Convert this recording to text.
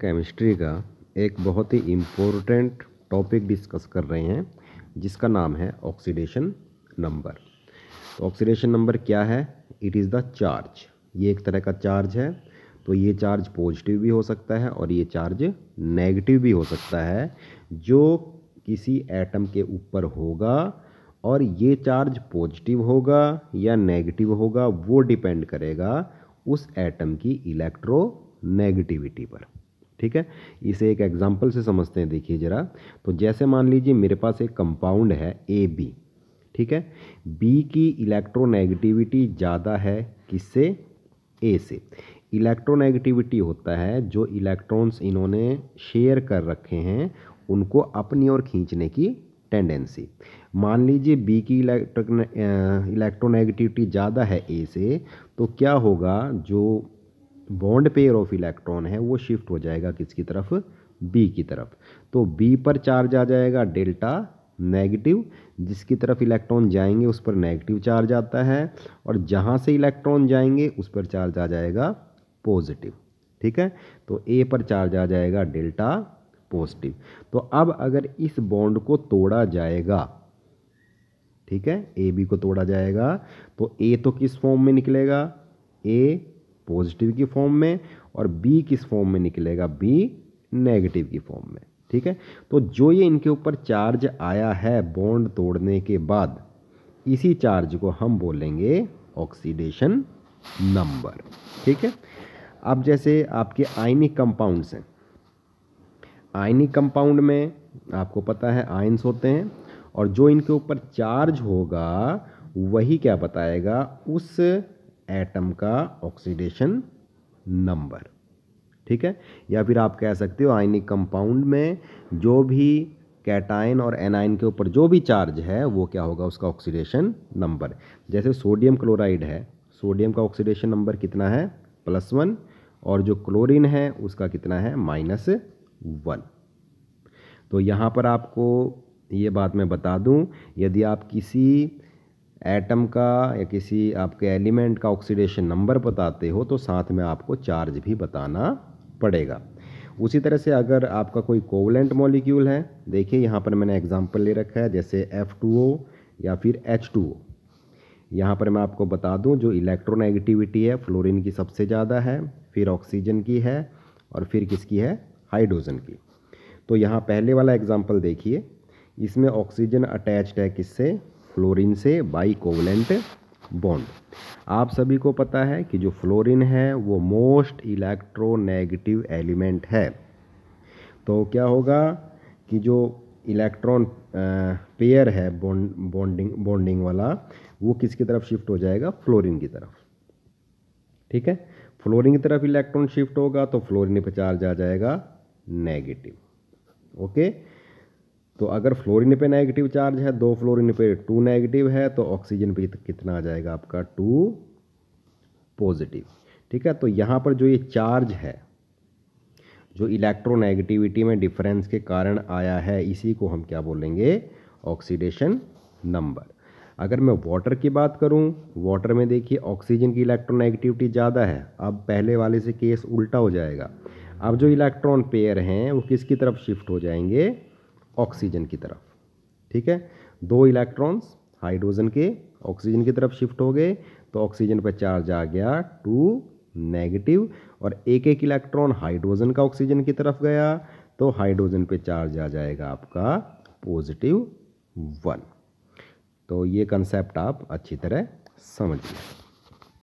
chemistry का एक बहुत ही इम्पोर्टेंट टॉपिक डिस्कस कर रहे हैं जिसका नाम है ऑक्सीडेशन नंबर तो ऑक्सीडेशन नंबर क्या है इट इज़ द चार्ज ये एक तरह का चार्ज है तो ये चार्ज पॉजिटिव भी हो सकता है और ये चार्ज नेगेटिव भी हो सकता है जो किसी एटम के ऊपर होगा और ये चार्ज पॉजिटिव होगा या नेगेटिव होगा वो डिपेंड करेगा उस एटम की इलेक्ट्रो नेगेटिविटी पर ठीक है इसे एक एग्जाम्पल से समझते हैं देखिए ज़रा तो जैसे मान लीजिए मेरे पास एक कंपाउंड है ए बी ठीक है बी की इलेक्ट्रोनेगेटिविटी ज़्यादा है किससे ए से इलेक्ट्रोनेगेटिविटी होता है जो इलेक्ट्रॉन्स इन्होंने शेयर कर रखे हैं उनको अपनी ओर खींचने की टेंडेंसी मान लीजिए बी की इलेक्ट्रो इलेक्ट्रोनेगेटिविटी ज़्यादा है ए से तो क्या होगा जो बॉन्ड पेयर ऑफ इलेक्ट्रॉन है वो शिफ्ट हो जाएगा किसकी तरफ बी की तरफ तो बी पर चार्ज आ जाएगा डेल्टा नेगेटिव जिसकी तरफ इलेक्ट्रॉन जाएंगे उस पर नेगेटिव चार्ज आता है और जहाँ से इलेक्ट्रॉन जाएंगे उस पर चार्ज आ जाएगा पॉजिटिव ठीक है तो ए पर चार्ज आ जाएगा डेल्टा पॉजिटिव तो अब अगर इस बॉन्ड को तोड़ा जाएगा ठीक है ए बी को तोड़ा जाएगा तो ए तो किस फॉर्म में निकलेगा ए पॉजिटिव की फॉर्म में और बी किस फॉर्म में निकलेगा बी नेगेटिव की फॉर्म में ठीक है तो जो ये इनके ऊपर चार्ज आया है बॉन्ड तोड़ने के बाद इसी चार्ज को हम बोलेंगे ऑक्सीडेशन नंबर ठीक है अब जैसे आपके आयनिक कंपाउंड्स हैं आयनिक कंपाउंड में आपको पता है आयन्स होते हैं और जो इनके ऊपर चार्ज होगा वही क्या बताएगा उस एटम का ऑक्सीडेशन नंबर ठीक है या फिर आप कह सकते हो आयनिक कंपाउंड में जो भी कैटाइन और एनाइन के ऊपर जो भी चार्ज है वो क्या होगा उसका ऑक्सीडेशन नंबर जैसे सोडियम क्लोराइड है सोडियम का ऑक्सीडेशन नंबर कितना है प्लस वन और जो क्लोरीन है उसका कितना है माइनस वन तो यहाँ पर आपको ये बात मैं बता दूँ यदि आप किसी एटम का या किसी आपके एलिमेंट का ऑक्सीडेशन नंबर बताते हो तो साथ में आपको चार्ज भी बताना पड़ेगा उसी तरह से अगर आपका कोई कोवलेंट मॉलिक्यूल है देखिए यहाँ पर मैंने एग्जांपल ले रखा है जैसे F2O या फिर H2O यहाँ पर मैं आपको बता दूँ जो इलेक्ट्रोनेगेटिविटी है फ्लोरिन की सबसे ज़्यादा है फिर ऑक्सीजन की है और फिर किसकी है हाइड्रोजन की तो यहाँ पहले वाला एग्ज़ाम्पल देखिए इसमें ऑक्सीजन अटैच्ड है किससे फ्लोरीन से बाई कोवलेंट बॉन्ड आप सभी को पता है कि जो फ्लोरीन है वो मोस्ट इलेक्ट्रोनेगेटिव एलिमेंट है तो क्या होगा कि जो इलेक्ट्रॉन पेयर है बॉन्ड बॉन्डिंग बॉन्डिंग वाला वो किसकी तरफ शिफ्ट हो जाएगा फ्लोरीन की तरफ ठीक है फ्लोरीन की तरफ इलेक्ट्रॉन शिफ्ट होगा तो फ्लोरीन पे चार्ज आ जाएगा नेगेटिव ओके तो अगर फ्लोरीन पे नेगेटिव चार्ज है दो फ्लोरीन पे टू नेगेटिव है तो ऑक्सीजन पे कितना आ जाएगा आपका टू पॉजिटिव ठीक है तो यहाँ पर जो ये चार्ज है जो इलेक्ट्रोनेगेटिविटी में डिफरेंस के कारण आया है इसी को हम क्या बोलेंगे ऑक्सीडेशन नंबर अगर मैं वाटर की बात करूं वाटर में देखिए ऑक्सीजन की इलेक्ट्रोनेगेटिविटी ज़्यादा है अब पहले वाले से केस उल्टा हो जाएगा अब जो इलेक्ट्रॉन पेयर हैं वो किसकी तरफ शिफ्ट हो जाएंगे ऑक्सीजन की तरफ ठीक है दो इलेक्ट्रॉन्स हाइड्रोजन के ऑक्सीजन की तरफ शिफ्ट हो गए तो ऑक्सीजन पर चार्ज आ गया टू नेगेटिव और एक एक इलेक्ट्रॉन हाइड्रोजन का ऑक्सीजन की तरफ गया तो हाइड्रोजन पे चार्ज आ जाएगा आपका पॉजिटिव वन तो ये कंसेप्ट आप अच्छी तरह समझिए